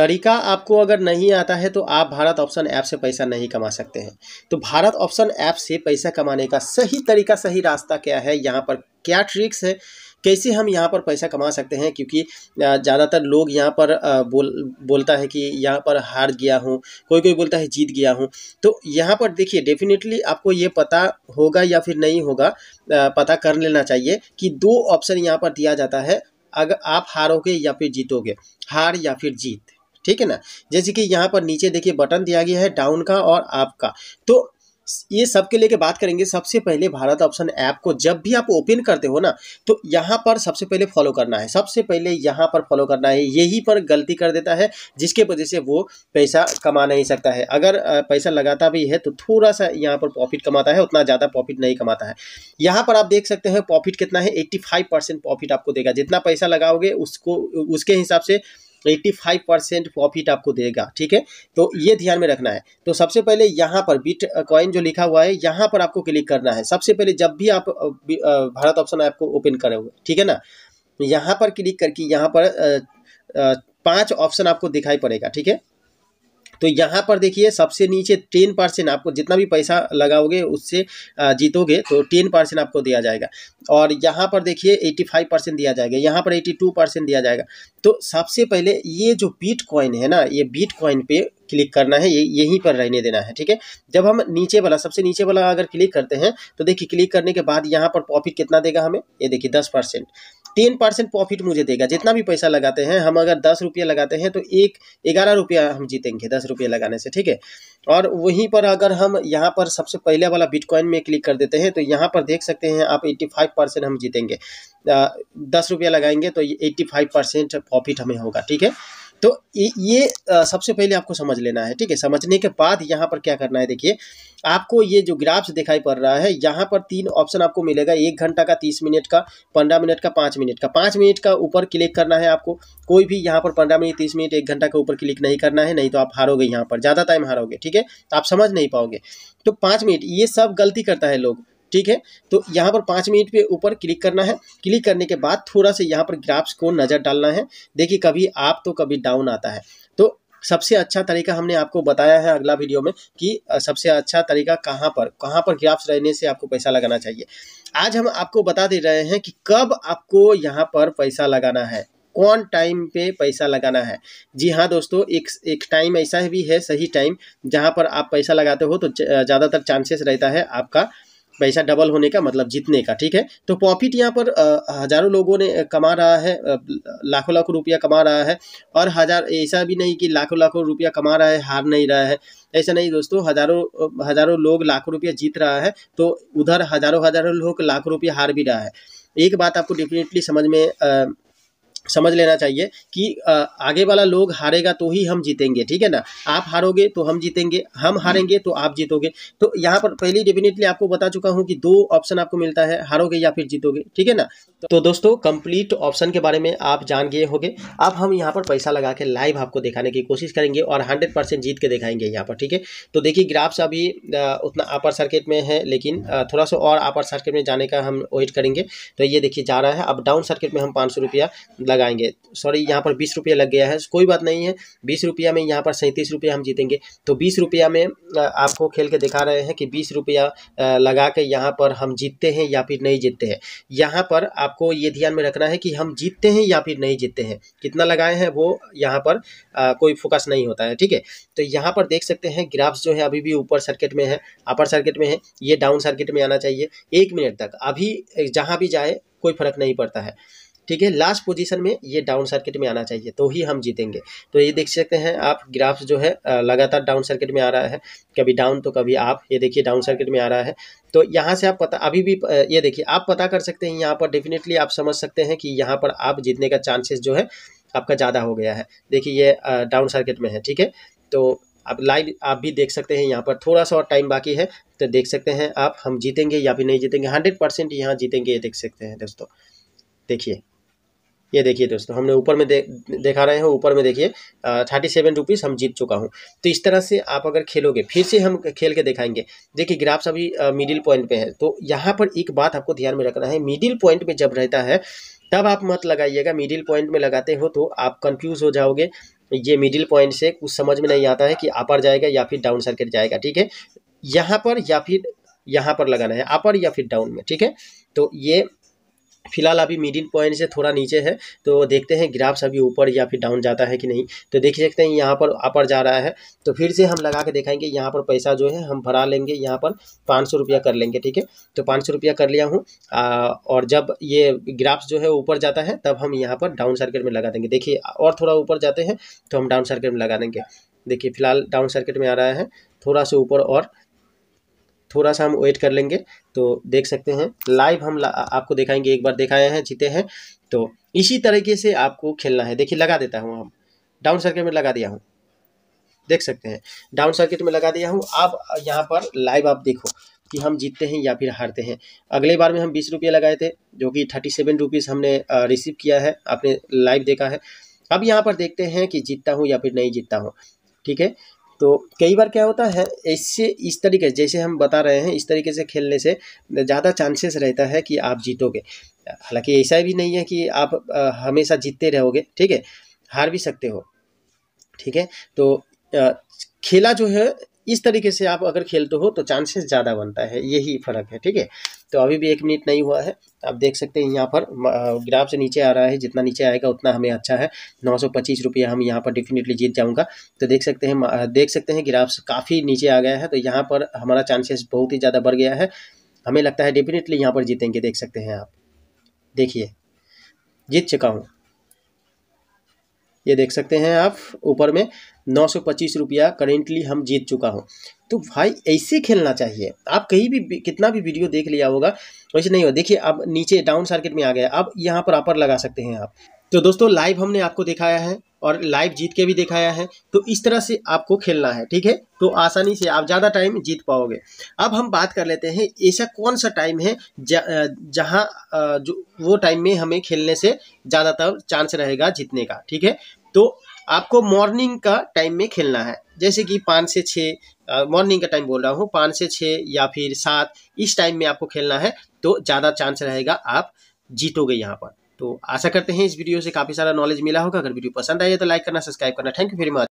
तरीका आपको अगर नहीं आता है तो आप भारत ऑप्शन ऐप से पैसा नहीं कमा सकते हैं तो भारत ऑप्शन ऐप से पैसा कमाने का सही तरीका सही रास्ता क्या है यहाँ पर क्या ट्रिक्स है कैसे हम यहाँ पर पैसा कमा सकते हैं क्योंकि ज़्यादातर लोग यहाँ पर बोल बोलता है कि यहाँ पर हार गया हूँ कोई कोई बोलता है जीत गया हूँ तो यहाँ पर देखिए डेफिनेटली आपको ये पता होगा या फिर नहीं होगा पता कर लेना चाहिए कि दो ऑप्शन यहाँ पर दिया जाता है अगर आप हारोगे या फिर जीतोगे हार या फिर जीत ठीक है ना जैसे कि यहाँ पर नीचे देखिए बटन दिया गया है डाउन का और आप का तो ये सब के लेके बात करेंगे सबसे पहले भारत ऑप्शन ऐप को जब भी आप ओपन करते हो ना तो यहाँ पर सबसे पहले फॉलो करना है सबसे पहले यहाँ पर फॉलो करना है यही पर गलती कर देता है जिसके वजह से वो पैसा कमा नहीं सकता है अगर पैसा लगाता भी है तो थोड़ा सा यहाँ पर प्रॉफिट कमाता है उतना ज़्यादा प्रॉफिट नहीं कमाता है यहाँ पर आप देख सकते हैं प्रॉफिट कितना है एट्टी प्रॉफिट आपको देगा जितना पैसा लगाओगे उसको उसके हिसाब से एट्टी फाइव परसेंट प्रॉफिट आपको देगा ठीक है तो ये ध्यान में रखना है तो सबसे पहले यहाँ पर बिट कॉइन जो लिखा हुआ है यहाँ पर आपको क्लिक करना है सबसे पहले जब भी आप भारत ऑप्शन ऐप को ओपन करें ठीक है ना यहाँ पर क्लिक करके यहाँ पर पांच ऑप्शन आपको दिखाई पड़ेगा ठीक है तो यहाँ पर देखिए सबसे नीचे टेन परसेंट आपको जितना भी पैसा लगाओगे उससे जीतोगे तो टेन परसेंट आपको दिया जाएगा और यहाँ पर देखिए एट्टी फाइव परसेंट दिया जाएगा यहाँ पर एट्टी टू परसेंट दिया जाएगा तो सबसे पहले ये जो बीट कॉइन है ना ये बीट कॉइन पे क्लिक करना है ये यहीं पर रहने देना है ठीक है जब हम नीचे वाला सबसे नीचे वाला अगर क्लिक करते हैं तो देखिए क्लिक करने के बाद यहाँ पर प्रॉफिट कितना देगा हमें ये देखिए दस परसेंट टेन परसेंट प्रॉफिट मुझे देगा जितना भी पैसा लगाते हैं हम अगर दस रुपये लगाते हैं तो एक ग्यारह रुपया हम जीतेंगे दस रुपये लगाने से ठीक है और वहीं पर अगर हम यहाँ पर सबसे पहले वाला बिटकॉइन में क्लिक कर देते हैं तो यहाँ पर देख सकते हैं आप एट्टी फाइव परसेंट हम जीतेंगे दस रुपया लगाएंगे तो एट्टी फाइव परसेंट प्रॉफिट हमें होगा ठीक है तो ये, ये सबसे पहले आपको समझ लेना है ठीक है समझने के बाद यहाँ पर क्या करना है देखिए आपको ये जो ग्राफ्स दिखाई पड़ रहा है यहाँ पर तीन ऑप्शन आपको मिलेगा एक घंटा का तीस मिनट का पंद्रह मिनट का पाँच मिनट का पाँच मिनट का ऊपर क्लिक करना है आपको कोई भी यहाँ पर पंद्रह मिनट तीस मिनट एक घंटा के ऊपर क्लिक नहीं करना है नहीं तो आप हारोगे यहाँ पर ज़्यादा टाइम हारोगे ठीक है तो आप समझ नहीं पाओगे तो पाँच मिनट ये सब गलती करता है लोग ठीक है तो यहाँ पर पाँच मिनट पे ऊपर क्लिक करना है क्लिक करने के बाद थोड़ा सा यहाँ पर ग्राफ्स को नज़र डालना है देखिए कभी आप तो कभी डाउन आता है तो सबसे अच्छा तरीका हमने आपको बताया है अगला वीडियो में कि सबसे अच्छा तरीका कहाँ पर कहाँ पर ग्राफ्स रहने से आपको पैसा लगाना चाहिए आज हम आपको बता दे रहे हैं कि कब आपको यहाँ पर पैसा लगाना है कौन टाइम पे पैसा लगाना है जी हाँ दोस्तों एक एक टाइम ऐसा भी है सही टाइम जहाँ पर आप पैसा लगाते हो तो ज़्यादातर चांसेस रहता है आपका पैसा डबल होने का मतलब जीतने का ठीक है तो प्रॉफिट यहाँ पर हज़ारों लोगों ने कमा रहा है लाखों लाखों रुपया कमा रहा है और हज़ार ऐसा भी नहीं कि लाखों लाखों रुपया कमा रहा है हार नहीं रहा है ऐसा नहीं दोस्तों हज़ारों हज़ारों लोग लाखों रुपया जीत रहा है तो उधर हज़ारों हज़ारों लोग लाखों रुपया हार भी रहा है एक बात आपको डेफिनेटली समझ में आ, समझ लेना चाहिए कि आगे वाला लोग हारेगा तो ही हम जीतेंगे ठीक है ना आप हारोगे तो हम जीतेंगे हम हम्म। हारेंगे तो आप जीतोगे तो यहाँ पर पहली डेफिनेटली आपको बता चुका हूँ कि दो ऑप्शन आपको मिलता है हारोगे या फिर जीतोगे ठीक है ना तो दोस्तों कंप्लीट ऑप्शन के बारे में आप जान गए होंगे अब हम यहाँ पर पैसा लगा के लाइव आपको दिखाने की कोशिश करेंगे और हंड्रेड परसेंट जीत के दिखाएंगे यहाँ पर ठीक है तो देखिए ग्राफ्स अभी उतना अपर सर्किट में है लेकिन थोड़ा सा और अपर सर्किट में जाने का हम वेट करेंगे तो ये देखिए जा रहा है अब डाउन सर्किट में हम पाँच सौ रुपया लगा लगाएंगे सॉरी यहाँ पर बीस रुपया लग गया है कोई बात नहीं है बीस रुपया में यहाँ पर सैंतीस रुपया हम जीतेंगे तो बीस रुपया में आपको खेल के दिखा रहे हैं कि बीस रुपया लगा के यहाँ पर हम जीतते हैं या फिर नहीं जीतते हैं यहाँ पर आपको ये ध्यान में रखना है कि हम जीतते हैं या फिर नहीं जीतते हैं कितना लगाए हैं वो यहाँ पर कोई फोकस नहीं होता है ठीक है तो यहाँ पर देख सकते हैं ग्राफ्स जो है अभी भी ऊपर सर्किट में है अपर सर्किट में है ये डाउन सर्किट में आना चाहिए एक मिनट तक अभी जहाँ भी जाए कोई फर्क नहीं पड़ता है ठीक है लास्ट पोजीशन में ये डाउन सर्किट में आना चाहिए तो ही हम जीतेंगे तो ये देख सकते हैं आप ग्राफ्स जो है लगातार डाउन सर्किट में आ रहा है कभी डाउन तो कभी आप ये देखिए डाउन सर्किट में आ रहा है तो यहाँ से आप पता अभी भी ये देखिए आप पता कर सकते हैं यहाँ पर डेफिनेटली आप समझ सकते हैं कि यहाँ पर आप जीतने का चांसेस जो है आपका ज़्यादा हो गया है देखिए ये डाउन सर्किट में है ठीक है तो आप लाइव आप भी देख सकते हैं यहाँ पर थोड़ा सा और टाइम बाकी है तो देख सकते हैं आप हम जीतेंगे या फिर नहीं जीतेंगे हंड्रेड परसेंट यहाँ जीतेंगे ये देख सकते हैं दोस्तों देखिए ये देखिए दोस्तों हमने ऊपर में दे, देखा रहे हैं ऊपर में देखिए थर्टी सेवन रुपीज़ हम जीत चुका हूँ तो इस तरह से आप अगर खेलोगे फिर से हम खेल के दिखाएंगे देखिए ग्राफ्स अभी मिडिल पॉइंट पे है तो यहाँ पर एक बात आपको ध्यान में रखना है मिडिल पॉइंट पे जब रहता है तब आप मत लगाइएगा मिडिल पॉइंट में लगाते हो तो आप कन्फ्यूज़ हो जाओगे ये मिडिल पॉइंट से कुछ समझ में नहीं आता है कि अपर जाएगा या फिर डाउन सर्किट जाएगा ठीक है यहाँ पर या फिर यहाँ पर लगाना है अपर या फिर डाउन में ठीक है तो ये फिलहाल अभी मिडिल पॉइंट से थोड़ा नीचे है तो देखते हैं ग्राफ्स अभी ऊपर या फिर डाउन जाता है कि नहीं तो देख सकते हैं यहाँ पर अपर जा रहा है तो फिर से हम लगा के दिखाएंगे यहाँ पर पैसा जो है हम भरा लेंगे यहाँ पर पाँच सौ रुपया कर लेंगे ठीक है तो पाँच सौ रुपया कर लिया हूँ और जब ये ग्राफ्स जो है ऊपर जाता है तब हम यहाँ पर डाउन सर्किट में लगा देंगे देखिए और थोड़ा ऊपर जाते हैं तो हम डाउन सर्किट में लगा देंगे देखिए फिलहाल डाउन सर्किट में आ रहा है थोड़ा सा ऊपर और थोड़ा सा हम वेट कर लेंगे तो देख सकते हैं लाइव हम ला, आपको दिखाएंगे एक बार दिखाए हैं जीते हैं तो इसी तरीके से आपको खेलना है देखिए लगा देता हूँ हम डाउन सर्किट में लगा दिया हूँ देख सकते हैं डाउन सर्किट में लगा दिया हूँ आप यहाँ पर लाइव आप देखो कि हम जीतते हैं या फिर हारते हैं अगले बार में हम बीस रुपये लगाए थे जो कि थर्टी सेवन रुपीज़ हमने रिसीव किया है आपने लाइव देखा है अब यहाँ पर देखते हैं कि जीतता हूँ या फिर नहीं जीतता हूँ ठीक है तो कई बार क्या होता है इससे इस तरीके जैसे हम बता रहे हैं इस तरीके से खेलने से ज़्यादा चांसेस रहता है कि आप जीतोगे हालांकि ऐसा भी नहीं है कि आप हमेशा जीतते रहोगे ठीक है हार भी सकते हो ठीक है तो खेला जो है इस तरीके से आप अगर खेलते हो तो चांसेस ज़्यादा बनता है यही फ़र्क है ठीक है तो अभी भी एक मिनट नहीं हुआ है आप देख सकते हैं यहाँ पर ग्राफ से नीचे आ रहा है जितना नीचे आएगा उतना हमें अच्छा है नौ सौ पच्चीस रुपया हम यहाँ पर डेफिनेटली जीत जाऊँगा तो देख सकते हैं देख सकते हैं ग्राफ्स काफ़ी नीचे आ गया है तो यहाँ पर हमारा चांसेस बहुत ही ज़्यादा बढ़ गया है हमें लगता है डेफिनेटली यहाँ पर जीतेंगे देख सकते हैं आप देखिए जीत चुका हूँ ये देख सकते हैं आप ऊपर में नौ सौ पच्चीस रुपया करेंटली हम जीत चुका हूँ तो भाई ऐसे खेलना चाहिए आप कहीं भी कितना भी वीडियो देख लिया होगा वैसे नहीं हो देखिए अब नीचे डाउन सर्किट में आ गया अब यहाँ पर अपर लगा सकते हैं आप तो दोस्तों लाइव हमने आपको दिखाया है और लाइव जीत के भी दिखाया है तो इस तरह से आपको खेलना है ठीक है तो आसानी से आप ज़्यादा टाइम जीत पाओगे अब हम बात कर लेते हैं ऐसा कौन सा टाइम है जहाँ जो वो टाइम में हमें खेलने से ज़्यादातर चांस रहेगा जीतने का ठीक है तो आपको मॉर्निंग का टाइम में खेलना है जैसे कि पाँच से छः मॉर्निंग का टाइम बोल रहा हूँ पाँच से छः या फिर सात इस टाइम में आपको खेलना है तो ज़्यादा चांस रहेगा आप जीतोगे यहाँ पर तो आशा करते हैं इस वीडियो से काफ़ी सारा नॉलेज मिला होगा अगर वीडियो पसंद आए तो लाइक करना सब्सक्राइब करना थैंक यू वेरी मच